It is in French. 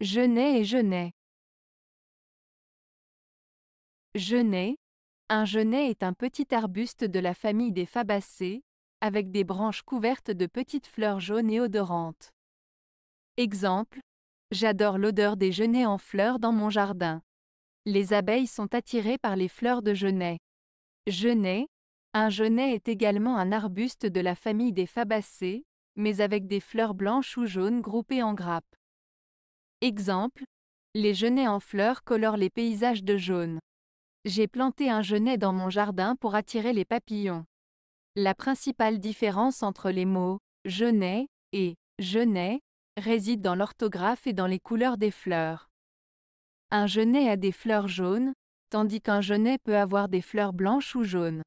Genet et genet. Genêt. Un genêt est un petit arbuste de la famille des fabacées, avec des branches couvertes de petites fleurs jaunes et odorantes. Exemple. J'adore l'odeur des genêts en fleurs dans mon jardin. Les abeilles sont attirées par les fleurs de genêt. Genêt. Un genêt est également un arbuste de la famille des fabacées, mais avec des fleurs blanches ou jaunes groupées en grappes. Exemple, les genêts en fleurs colorent les paysages de jaune. J'ai planté un genêt dans mon jardin pour attirer les papillons. La principale différence entre les mots genêt et genêt réside dans l'orthographe et dans les couleurs des fleurs. Un genêt a des fleurs jaunes, tandis qu'un genêt peut avoir des fleurs blanches ou jaunes.